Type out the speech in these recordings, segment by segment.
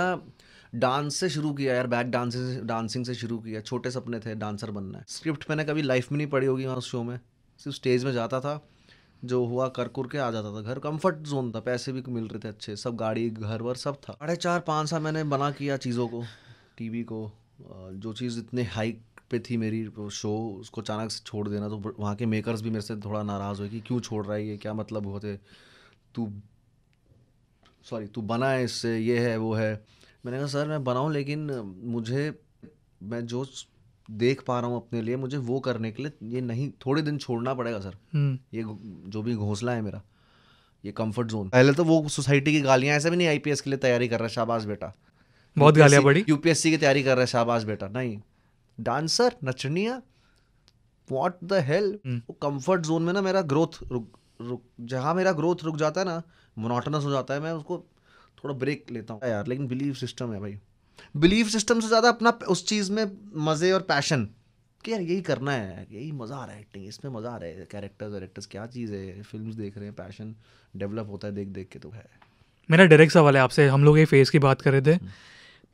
Dance से शुरू किया यार बैक डांस से डांसिंग से शुरू किया छोटे सपने थे डांसर बनना है स्क्रिप्ट मैंने कभी लाइफ में नहीं पढ़ी होगी वहाँ उस शो में सिर्फ स्टेज में जाता था जो हुआ कर कुर के आ जाता था घर कंफर्ट जोन था पैसे भी मिल रहे थे अच्छे सब गाड़ी घर वर सब था साढ़े चार पाँच साल मैंने बना किया चीज़ों को टी को जो चीज़ इतने हाइक पे थी मेरी शो उसको अचानक से छोड़ देना तो वहाँ के मेकर्स भी मेरे से थोड़ा नाराज़ हुए कि क्यों छोड़ रहा है ये क्या मतलब होते तू सॉरी तू बना है इससे ये है वो है मैंने कहा सर मैं बनाऊँ लेकिन मुझे मैं जो देख पा रहा हूँ अपने लिए मुझे वो करने के लिए ये नहीं थोड़े दिन छोड़ना पड़ेगा सर हम्म। ये जो भी घोंसला है मेरा ये कंफर्ट जोन पहले तो वो सोसाइटी की गालियाँ ऐसे भी नहीं आईपीएस के लिए तैयारी कर रहा शाबाश बेटा बहुत गालियाँ पड़ी यूपीएससी की तैयारी कर रहा है शाबाश बेटा नहीं डांसर नचनिया वॉट द हेल वो जोन में ना मेरा ग्रोथ रुक जहाँ मेरा ग्रोथ रुक जाता है ना मोनोटनस हो जाता है मैं उसको थोड़ा ब्रेक लेता हूँ यार लेकिन बिलीव सिस्टम है भाई बिलीव सिस्टम से ज़्यादा अपना उस चीज़ में मज़े और पैशन कि यार यही करना है यही मज़ा आ रहा है एक्टिंग इसमें मज़ा आ रहा है कैरेक्टर्स वैरेक्टर्स क्या चीज़ है फिल्म देख रहे हैं पैशन डेवलप होता है देख देख के तो है मेरा डायरेक्ट सवाल है आपसे हम लोग ये फेस की बात कर रहे थे हम्म।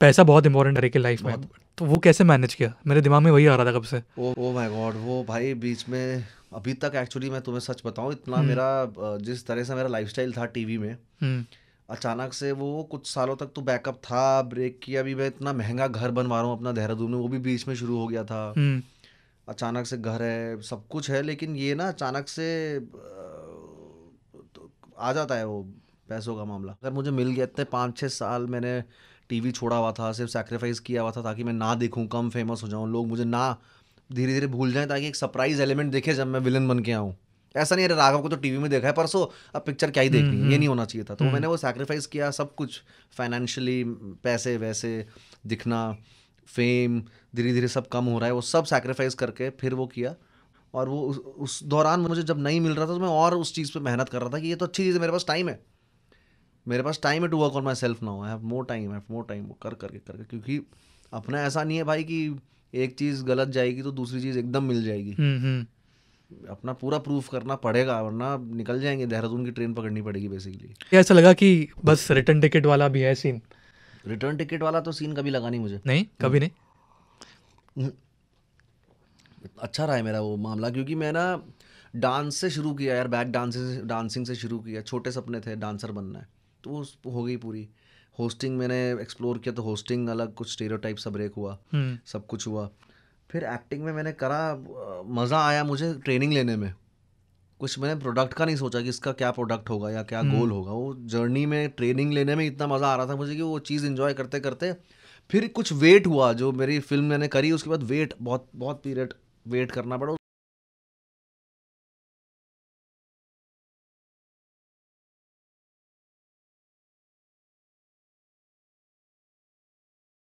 पैसा बहुत इंपॉर्टेंट है लाइफ में तो वो कैसे मैनेज किया मेरे दिमाग में वही आ रहा था कब से ओ ओ माय गॉड वो भाई बीच में अभी तक एक्चुअली मैं तुम्हें सच बताऊं इतना हम्म। मेरा जिस तरह से मेरा लाइफस्टाइल था टीवी में हम्म। अचानक से वो कुछ सालों तक तो बैकअप था ब्रेक किया भी मैं इतना महंगा घर बनवा रहा हूँ अपना देहरादून में वो भी बीच में शुरू हो गया था हम्म। अचानक से घर है सब कुछ है लेकिन ये ना अचानक से तो आ जाता है वो पैसों का मामला अगर मुझे मिल गया इतने पाँच छः साल मैंने टीवी छोड़ा हुआ था सिर्फ सेक्रीफाइस किया हुआ था ताकि मैं ना देखूँ कम फेमस हो जाऊँ लोग मुझे ना धीरे धीरे भूल जाएँ ताकि एक सरप्राइज एलिमेंट देखे जब मैं विलन बन के आऊँ ऐसा नहीं अरे राघव को तो टीवी में देखा है परसों अब पिक्चर क्या ही देखनी ये नहीं होना चाहिए था तो हम्म। मैंने वो सेक्रीफाइस किया सब कुछ फाइनेंशियली पैसे वैसे दिखना फेम धीरे धीरे सब कम हो रहा है वो सब सेक्रीफाइस करके फिर वो किया और वो उस, उस दौरान मुझे जब नहीं मिल रहा था तो मैं और उस चीज़ पे मेहनत कर रहा था कि ये तो अच्छी चीज़ है मेरे पास टाइम है मेरे पास टाइम है to work on myself ना I have more time I more time कर करके करके क्योंकि अपना ऐसा नहीं है भाई कि एक चीज़ गलत जाएगी तो दूसरी चीज़ एकदम मिल जाएगी हम्म, हम्म। अपना पूरा प्रूफ करना पड़ेगा वरना निकल जाएंगे देहरादून की ट्रेन पकड़नी पड़ेगी बेसिकली ऐसा लगा कि बस रिटर्न टिकट वाला भी है सीन रिटर्न टिकट वाला तो सीन कभी लगा नहीं मुझे नहीं कभी नहीं, नहीं। हम्म। अच्छा रहा है मेरा वो मामला क्योंकि मैं ना डांस से शुरू किया यार बैक डांसिंग से शुरू किया छोटे सपने थे डांसर बनना है तो वो हो गई पूरी होस्टिंग मैंने एक्सप्लोर किया तो होस्टिंग अलग कुछ टाइप सब ब्रेक हुआ हम्म। सब कुछ हुआ फिर एक्टिंग में मैंने करा मज़ा आया मुझे ट्रेनिंग लेने में कुछ मैंने प्रोडक्ट का नहीं सोचा कि इसका क्या प्रोडक्ट होगा या क्या गोल हम्म। होगा वो जर्नी में ट्रेनिंग लेने में इतना मज़ा आ रहा था मुझे कि वो चीज़ इन्जॉय करते करते फिर कुछ वेट हुआ जो मेरी फिल्म मैंने करी उसके बाद वेट बहुत बहुत पीरियड वेट करना पड़ा